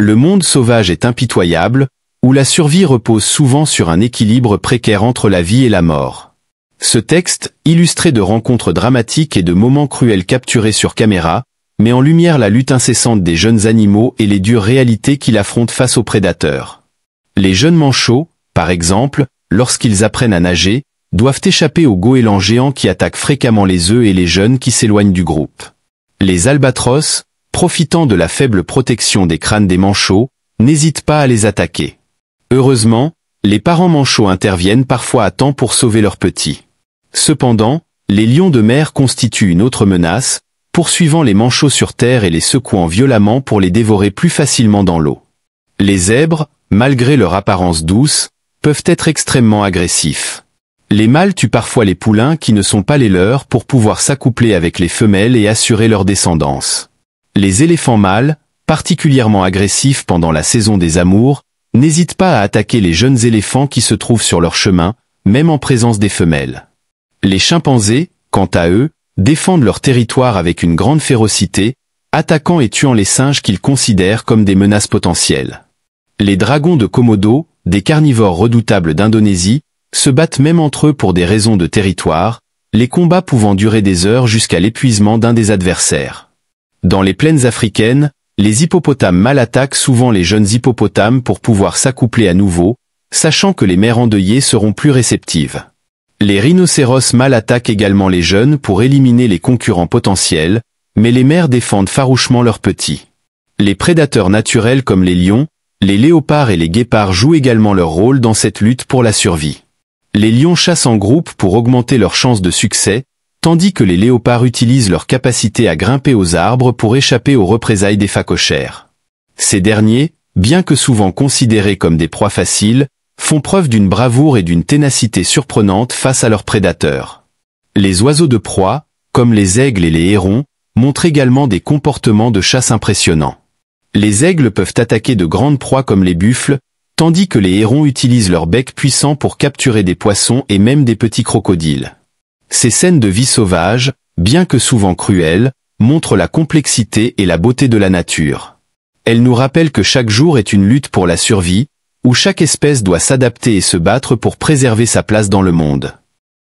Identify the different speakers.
Speaker 1: le monde sauvage est impitoyable, où la survie repose souvent sur un équilibre précaire entre la vie et la mort. Ce texte, illustré de rencontres dramatiques et de moments cruels capturés sur caméra, met en lumière la lutte incessante des jeunes animaux et les dures réalités qu'ils affrontent face aux prédateurs. Les jeunes manchots, par exemple, lorsqu'ils apprennent à nager, doivent échapper aux goélands géants qui attaquent fréquemment les œufs et les jeunes qui s'éloignent du groupe. Les albatros, profitant de la faible protection des crânes des manchots, n'hésite pas à les attaquer. Heureusement, les parents manchots interviennent parfois à temps pour sauver leurs petits. Cependant, les lions de mer constituent une autre menace, poursuivant les manchots sur terre et les secouant violemment pour les dévorer plus facilement dans l'eau. Les zèbres, malgré leur apparence douce, peuvent être extrêmement agressifs. Les mâles tuent parfois les poulains qui ne sont pas les leurs pour pouvoir s'accoupler avec les femelles et assurer leur descendance. Les éléphants mâles, particulièrement agressifs pendant la saison des amours, n'hésitent pas à attaquer les jeunes éléphants qui se trouvent sur leur chemin, même en présence des femelles. Les chimpanzés, quant à eux, défendent leur territoire avec une grande férocité, attaquant et tuant les singes qu'ils considèrent comme des menaces potentielles. Les dragons de Komodo, des carnivores redoutables d'Indonésie, se battent même entre eux pour des raisons de territoire, les combats pouvant durer des heures jusqu'à l'épuisement d'un des adversaires. Dans les plaines africaines, les hippopotames mâles attaquent souvent les jeunes hippopotames pour pouvoir s'accoupler à nouveau, sachant que les mères endeuillées seront plus réceptives. Les rhinocéros mâles attaquent également les jeunes pour éliminer les concurrents potentiels, mais les mères défendent farouchement leurs petits. Les prédateurs naturels comme les lions, les léopards et les guépards jouent également leur rôle dans cette lutte pour la survie. Les lions chassent en groupe pour augmenter leurs chances de succès, tandis que les léopards utilisent leur capacité à grimper aux arbres pour échapper aux représailles des phacochères. Ces derniers, bien que souvent considérés comme des proies faciles, font preuve d'une bravoure et d'une ténacité surprenantes face à leurs prédateurs. Les oiseaux de proie, comme les aigles et les hérons, montrent également des comportements de chasse impressionnants. Les aigles peuvent attaquer de grandes proies comme les buffles, tandis que les hérons utilisent leur bec puissant pour capturer des poissons et même des petits crocodiles. Ces scènes de vie sauvage, bien que souvent cruelles, montrent la complexité et la beauté de la nature. Elles nous rappellent que chaque jour est une lutte pour la survie, où chaque espèce doit s'adapter et se battre pour préserver sa place dans le monde.